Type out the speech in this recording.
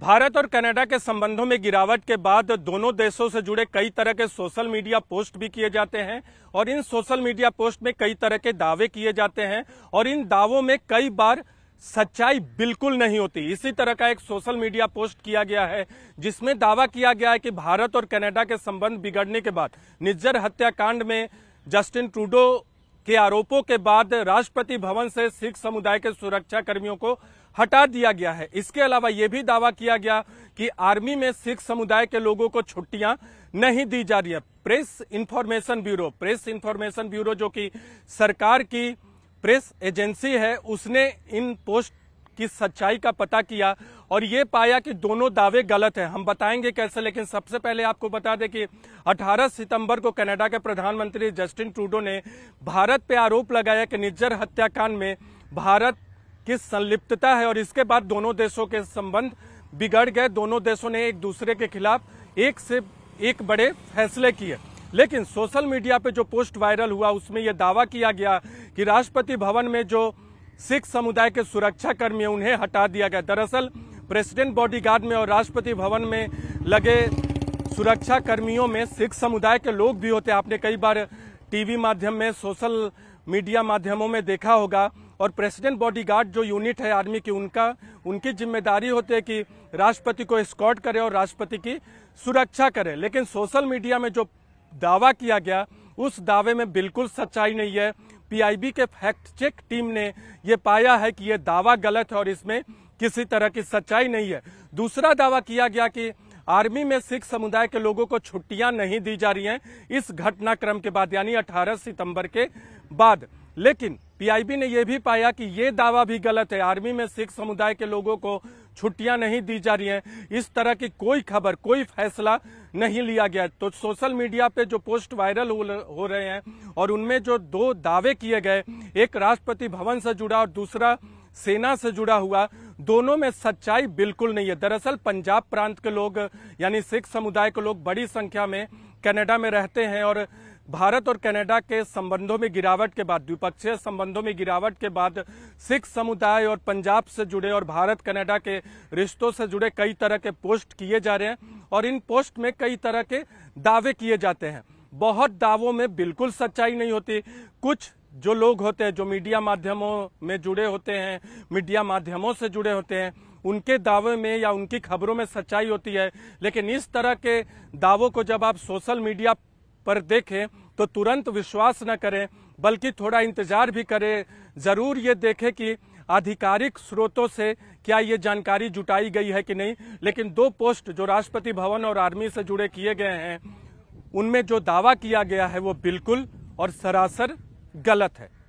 भारत और कनाडा के संबंधों में गिरावट के बाद दोनों देशों से जुड़े कई तरह के सोशल मीडिया पोस्ट भी किए जाते हैं और इन सोशल मीडिया पोस्ट में कई तरह के दावे किए जाते हैं और इन दावों में कई बार सच्चाई बिल्कुल नहीं होती इसी तरह का एक सोशल मीडिया पोस्ट किया गया है जिसमें दावा किया गया है कि भारत और कनाडा के संबंध बिगड़ने के बाद निज्जर हत्याकांड में जस्टिन ट्रूडो के आरोपों के बाद राष्ट्रपति भवन से सिख समुदाय के सुरक्षा कर्मियों को हटा दिया गया है इसके अलावा यह भी दावा किया गया कि आर्मी में सिख समुदाय के लोगों को छुट्टियां नहीं दी जा रही है press information bureau press information bureau जो कि सरकार की प्रेस एजेंसी है उसने इन पोस्ट की सच्चाई का पता किया और ये पाया कि दोनों दावे गलत हैं हम बताएंगे कैसे लेकिन सबसे पहले आपको बता दें कि 18 सितंबर को कनाडा के प्रधानमंत्री जस्टिन ट्रूडो ने भारत पे आरोप लगाया कि निज्जर हत्याकांड में भारत की संलिप्तता है और इसके बाद दोनों देशों के संबंध बिगड़ गए दोनों देशों ने एक दूसरे के खिलाफ एक से एक बड़े फैसले किए लेकिन सोशल मीडिया पे जो पोस्ट वायरल हुआ उसमें यह दावा किया गया कि राष्ट्रपति भवन में जो सिख समुदाय के सुरक्षा कर्मी उन्हें हटा दिया गया दरअसल प्रेसिडेंट बॉडीगार्ड में और राष्ट्रपति भवन में लगे सुरक्षा कर्मियों में सिख समुदाय के लोग भी होते आपने कई बार टीवी माध्यम में सोशल मीडिया माध्यमों में देखा होगा और प्रेसिडेंट बॉडीगार्ड जो यूनिट है आर्मी की उनका उनकी जिम्मेदारी होती है कि राष्ट्रपति को स्कॉट करे और राष्ट्रपति की सुरक्षा करे लेकिन सोशल मीडिया में जो दावा किया गया उस दावे में बिल्कुल सच्चाई नहीं है पीआईबी के फैक्ट चेक टीम ने यह पाया है कि यह दावा गलत है और इसमें किसी तरह की सच्चाई नहीं है दूसरा दावा किया गया कि आर्मी में सिख समुदाय के लोगों को छुट्टियां नहीं दी जा रही हैं इस घटनाक्रम के बाद यानी 18 सितंबर के बाद लेकिन पीआईबी ने यह भी पाया कि ये दावा भी गलत है आर्मी में सिख समुदाय के लोगों को छुट्टियां नहीं दी जा रही हैं इस तरह की कोई खबर कोई फैसला नहीं लिया गया तो सोशल मीडिया पे जो पोस्ट वायरल हो रहे हैं और उनमें जो दो दावे किए गए एक राष्ट्रपति भवन से जुड़ा और दूसरा सेना से जुड़ा हुआ दोनों में सच्चाई बिल्कुल नहीं है दरअसल पंजाब प्रांत के लोग यानी सिख समुदाय के लोग बड़ी संख्या में कनाडा में रहते हैं और भारत और कनाडा के संबंधों में गिरावट के बाद द्विपक्षीय संबंधों में गिरावट के बाद सिख समुदाय और पंजाब से जुड़े और भारत कनाडा के रिश्तों से जुड़े कई तरह के पोस्ट किए जा रहे हैं और इन पोस्ट में कई तरह के दावे किए जाते हैं बहुत दावों में बिल्कुल सच्चाई नहीं होती कुछ जो लोग होते हैं जो मीडिया माध्यमों में जुड़े होते हैं मीडिया माध्यमों से जुड़े होते हैं उनके दावे में या उनकी खबरों में सच्चाई होती है लेकिन इस तरह के दावों को जब आप सोशल मीडिया पर देखें तो तुरंत विश्वास न करें बल्कि थोड़ा इंतजार भी करें ज़रूर ये देखें कि आधिकारिक स्रोतों से क्या ये जानकारी जुटाई गई है कि नहीं लेकिन दो पोस्ट जो राष्ट्रपति भवन और आर्मी से जुड़े किए गए हैं उनमें जो दावा किया गया है वो बिल्कुल और सरासर गलत है